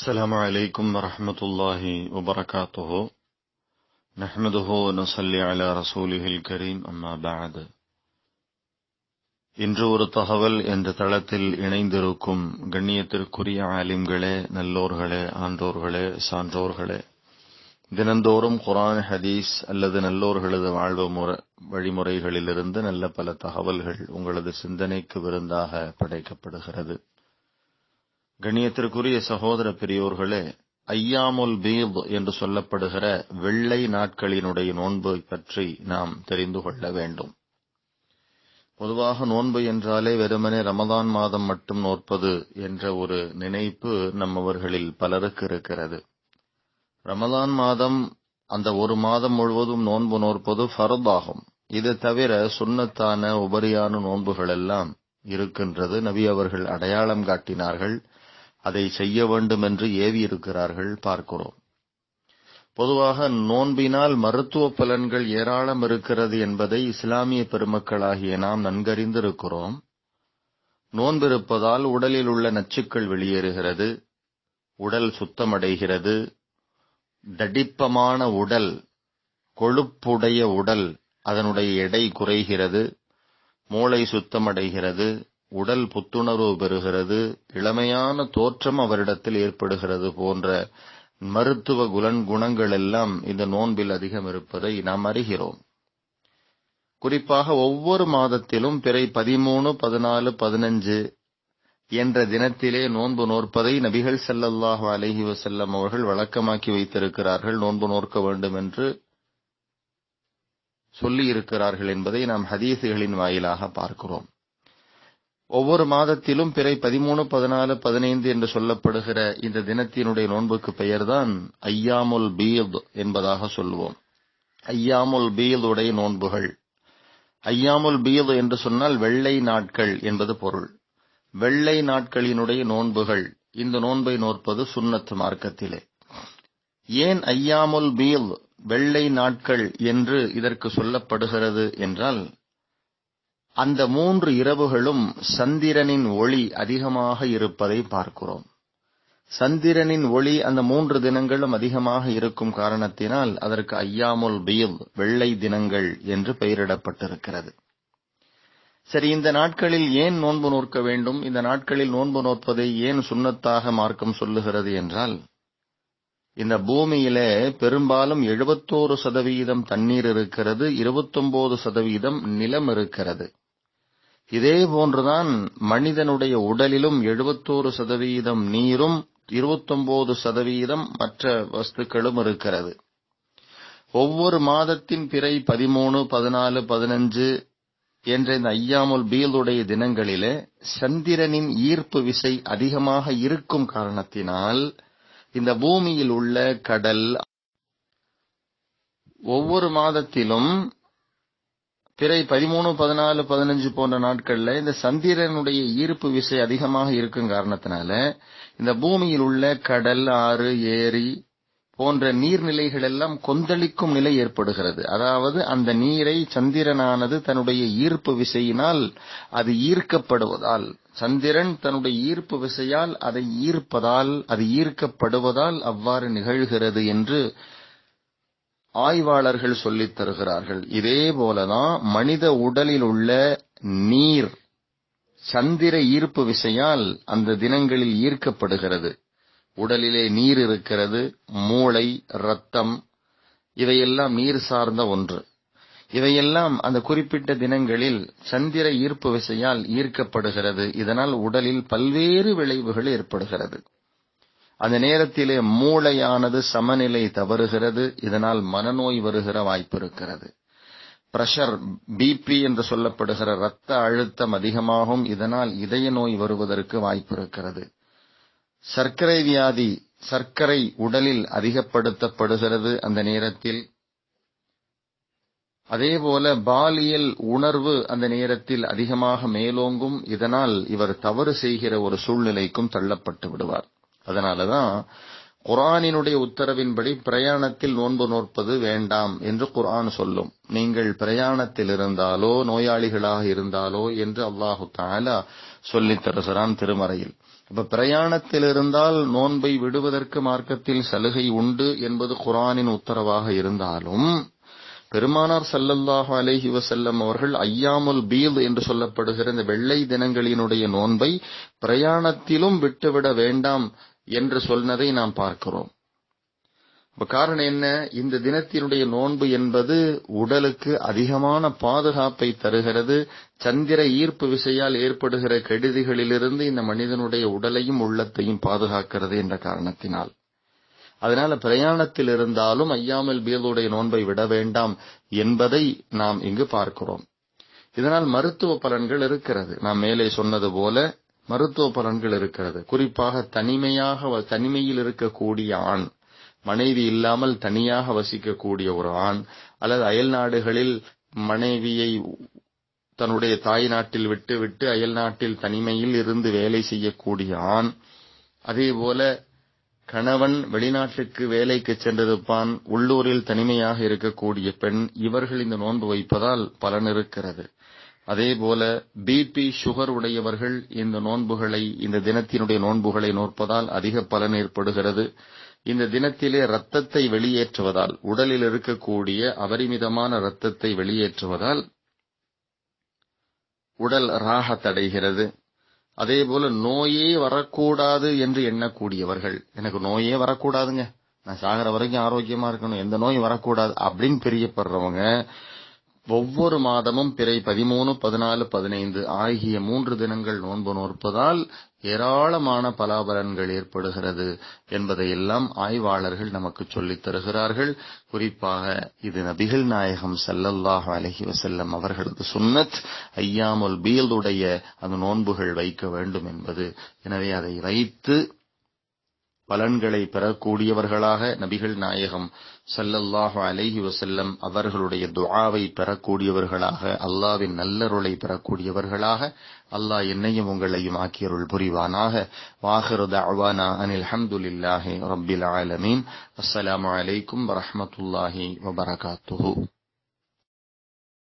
السلام عليكم ورحمة الله وبركاته نحمده ونصلي على رسوله الكريم أما بعد இன்று ஒரு தகவல் என்ற தளத்தில் இணைந்திருக்கும் கண்ணியத்திற்குரிய ஆலிம்களே நல்லோர்களே ஆன்றோர்களே சான்றோர்களே தினந்தோறும் குரான் ஹதீஸ் அல்லது நல்லோர்களது வாழ்வு முறை வழிமுறைகளிலிருந்து நல்ல பல தகவல்கள் உங்களது சிந்தனைக்கு விருந்தாக படைக்கப்படுகிறது கணியத்திற்குரிய சகோதர பெரியோர்களே ஐயாமுல் பீப் என்று சொல்லப்படுகிற வெள்ளை நாட்களினுடைய நோன்பை பற்றி நாம் தெரிந்து கொள்ள வேண்டும் பொதுவாக நோன்பு என்றாலே வெறுமனே ரமதான் மாதம் மட்டும் நோற்பது என்ற ஒரு நினைப்பு நம்மவர்களில் பலருக்கு இருக்கிறது ரமதான் மாதம் அந்த ஒரு மாதம் முழுவதும் நோன்பு நோற்பது ஃபரதாகும் இது தவிர சுண்ணத்தான உபரியான நோன்புகள் எல்லாம் இருக்கின்றது நபி அவர்கள் அடையாளம் காட்டினார்கள் அதை செய்ய வேண்டும் என்று ஏவியிருக்கிறார்கள் பார்க்கிறோம் பொதுவாக நோன்பினால் மருத்துவ பலன்கள் ஏராளம் இருக்கிறது என்பதை இஸ்லாமிய பெருமக்களாகிய நாம் நன்கறிந்திருக்கிறோம் நோன்பிருப்பதால் உடலில் உள்ள நச்சுக்கள் வெளியேறுகிறது உடல் சுத்தமடைகிறது தடிப்பமான உடல் கொழுப்புடைய உடல் அதனுடைய எடை குறைகிறது மூளை சுத்தமடைகிறது உடல் புத்துணர்வு பெறுகிறது இளமையான தோற்றம் அவரிடத்தில் ஏற்படுகிறது போன்ற மருத்துவ குலன் குணங்கள் எல்லாம் இந்த நோன்பில் அதிகம் இருப்பதை நாம் அறிகிறோம் குறிப்பாக ஒவ்வொரு மாதத்திலும் பிறை பதிமூணு பதினாலு பதினஞ்சு என்ற தினத்திலே நோன்பு நோற்பதை நபிகள் செல்லல்லாஹு அலஹி வசல்லம் அவர்கள் வழக்கமாக்கி வைத்திருக்கிறார்கள் நோன்பு நோற்க வேண்டும் என்று சொல்லியிருக்கிறார்கள் என்பதை நாம் ஹதீசுகளின் வாயிலாக பார்க்கிறோம் ஒவ்வொரு மாதத்திலும் பிறை பதிமூணு பதினாலு பதினைந்து என்று சொல்லப்படுகிற இந்த தினத்தினுடைய நோன்புக்கு பெயர்தான் ஐயாமுல் பீத் என்பதாக சொல்லுவோம் ஐயாமுல் பீதுடைய நோன்புகள் ஐயாமுல் பீது என்று சொன்னால் வெள்ளை நாட்கள் என்பது பொருள் வெள்ளை நாட்களினுடைய நோன்புகள் இந்த நோன்பை நோற்பது சுன்னத் மார்க்கத்திலே ஏன் ஐயாமுல் பீல் வெள்ளை நாட்கள் என்று இதற்கு சொல்லப்படுகிறது என்றால் அந்த மூன்று இரவுகளும் சந்திரனின் ஒளி அதிகமாக இருப்பதை பார்க்கிறோம் சந்திரனின் ஒளி அந்த மூன்று தினங்களும் அதிகமாக இருக்கும் காரணத்தினால் அதற்கு ஐயாமுல் பீல் வெள்ளை தினங்கள் என்று பெயரிடப்பட்டிருக்கிறது சரி இந்த நாட்களில் ஏன் நோன்பு நோற்க வேண்டும் இந்த நாட்களில் நோன்பு நோற்பதை ஏன் சுண்ணத்தாக மார்க்கம் சொல்லுகிறது என்றால் இந்த பூமியிலே பெரும்பாலும் எழுபத்தோரு சதவீதம் தண்ணீர் இருக்கிறது இருபத்தொன்பது சதவீதம் நிலம் இருக்கிறது இதே போன்றுதான் மனிதனுடைய உடலிலும் எழுபத்தோரு சதவீதம் நீரும் இருபத்தொன்பது சதவீதம் மற்ற வஸ்துக்களும் இருக்கிறது ஒவ்வொரு மாதத்தின் பிறை பதிமூணு பதினாலு பதினஞ்சு என்ற இந்த ஐயாமுல் பீலுடைய தினங்களிலே சந்திரனின் ஈர்ப்பு விசை அதிகமாக இருக்கும் காரணத்தினால் இந்த பூமியில் உள்ள கடல் ஒவ்வொரு மாதத்திலும் பிறை பதிமூணு பதினாலு பதினஞ்சு போன்ற நாட்கள்ல இந்த சந்திரனுடைய ஈர்ப்பு விசை அதிகமாக இருக்கும் காரணத்தினால இந்த பூமியில் உள்ள கடல் ஆறு ஏரி போன்ற நீர்நிலைகள் எல்லாம் கொந்தளிக்கும் நிலை ஏற்படுகிறது அதாவது அந்த நீரை சந்திரனானது தன்னுடைய ஈர்ப்பு விசையினால் அது ஈர்க்கப்படுவதால் சந்திரன் தன்னுடைய ஈர்ப்பு விசையால் அதை ஈர்ப்பதால் அது ஈர்க்கப்படுவதால் அவ்வாறு நிகழ்கிறது என்று ஆய்வாளர்கள் சொல்லித் தருகிறார்கள் இதே போலதான் மனித உடலில் உள்ள நீர் சந்திர ஈர்ப்பு விசையால் அந்த தினங்களில் ஈர்க்கப்படுகிறது உடலிலே நீர் இருக்கிறது மூளை ரத்தம் இவையெல்லாம் நீர் சார்ந்த ஒன்று இவையெல்லாம் அந்த குறிப்பிட்ட தினங்களில் சந்திர ஈர்ப்பு விசையால் ஈர்க்கப்படுகிறது இதனால் உடலில் பல்வேறு விளைவுகள் ஏற்படுகிறது அந்த நேரத்திலே மூளையானது சமநிலை தவறுகிறது இதனால் மனநோய் வருகிற வாய்ப்பு இருக்கிறது பிரஷர் பிபி என்று சொல்லப்படுகிற இரத்த அழுத்தம் அதிகமாகும் இதனால் இதய நோய் வருவதற்கு வாய்ப்பு இருக்கிறது சர்க்கரை வியாதி சர்க்கரை உடலில் அதிகப்படுத்தப்படுகிறது அந்த நேரத்தில் அதேபோல பாலியல் உணர்வு அந்த நேரத்தில் அதிகமாக மேலோங்கும் இதனால் இவர் தவறு செய்கிற ஒரு சூழ்நிலைக்கும் தள்ளப்பட்டு விடுவார் அதனாலதான் குரானினுடைய உத்தரவின்படி பிரயாணத்தில் நோன்பு நோற்பது வேண்டாம் என்று குரான் சொல்லும் நீங்கள் பிரயாணத்தில் இருந்தாலோ நோயாளிகளாக இருந்தாலோ என்று அல்லாஹு தாலா சொல்லித் தருகிறான் திருமறையில் இப்ப பிரயாணத்தில் இருந்தால் நோன்பை விடுவதற்கு மார்க்கத்தில் சலுகை உண்டு என்பது குரானின் உத்தரவாக இருந்தாலும் பெருமானார் சல்லல்லாஹு அலேஹி வசல்லம் அவர்கள் ஐயாமுல் பீல் என்று சொல்லப்படுகிற இந்த வெள்ளை தினங்களினுடைய நோன்பை பிரயாணத்திலும் விட்டுவிட வேண்டாம் என்று சொன்னதை நாம் பார்க்கிறோம் காரணம் என்ன இந்த தினத்தினுடைய நோன்பு என்பது உடலுக்கு அதிகமான பாதுகாப்பை தருகிறது சந்திர ஈர்ப்பு விசையால் ஏற்படுகிற கெடுதிகளிலிருந்து இந்த மனிதனுடைய உடலையும் உள்ளத்தையும் பாதுகாக்கிறது என்ற காரணத்தினால் அதனால பிரயாணத்தில் இருந்தாலும் ஐயாமல் பீதுடைய நோன்பை விட வேண்டாம் என்பதை நாம் இங்கு பார்க்கிறோம் இதனால் மருத்துவ பலன்கள் இருக்கிறது நாம் மேலே சொன்னது போல மருத்துவ பலன்கள் இருக்கிறது குறிப்பாக தனிமையாக தனிமையில் இருக்கக்கூடிய ஆண் மனைவி இல்லாமல் தனியாக வசிக்கக்கூடிய ஒரு ஆண் அல்லது அயல் நாடுகளில் மனைவியை தன்னுடைய தாய் நாட்டில் விட்டுவிட்டு அயல் நாட்டில் தனிமையில் இருந்து வேலை செய்யக்கூடிய ஆண் அதே போல கணவன் வெளிநாட்டுக்கு வேலைக்கு சென்றிருப்பான் உள்ளூரில் தனிமையாக இருக்கக்கூடிய பெண் இவர்கள் இந்த நோன்பு வைப்பதால் பலன் இருக்கிறது அதேபோல பிபி சுகர் உடையவர்கள் இந்த நோன்புகளை இந்த தினத்தினுடைய நோன்புகளை நோற்பதால் அதிக பலன் ஏற்படுகிறது இந்த தினத்திலே ரத்தத்தை வெளியேற்றுவதால் உடலில் இருக்கக்கூடிய அபரிமிதமான ரத்தத்தை வெளியேற்றுவதால் உடல் ராக அதே போல நோயே வரக்கூடாது என்று எண்ணக்கூடியவர்கள் எனக்கு நோயே வரக்கூடாதுங்க நான் சாகிற வரைக்கும் ஆரோக்கியமா இருக்கணும் எந்த நோயும் வரக்கூடாது அப்படின்னு பிரியப்படுறவங்க ஒவ்வொரு மாதமும் பிறை பதிமூணு பதினாலு பதினைந்து ஆகிய மூன்று தினங்கள் நோன்பு நோற்பதால் ஏராளமான பலாபலன்கள் ஏற்படுகிறது என்பதையெல்லாம் ஆய்வாளர்கள் நமக்கு சொல்லித் தருகிறார்கள் குறிப்பாக இது நபிகள் நாயகம் செல்லல்லாக அழகி வசல்லம் அவர்களது சுன்னத் ஐயாமுல் பீல்துடைய அந்த நோன்புகள் வைக்க வேண்டும் என்பது எனவே அதை வைத்து பலன்களை பெறக்கூடியவர்களாக நபிகள் நாயகம் சல்லல்லாஹு அலைஹி வசல்லம் அவர்களுடைய துஆவை பெறக்கூடியவர்களாக அல்லாவின் நல்லருளை பெறக்கூடியவர்களாக அல்லாஹ் என்னையும் உங்களையும் ஆக்கியருள் புரிவானாக வாஹிரு தஅவானா அனில் ஹம்துலில்லாஹி ரப்பில் ஆலமீன் அஸ்ஸலாமு அலைக்கும் வரஹ்மத்துல்லாஹி வபரகாத்துஹு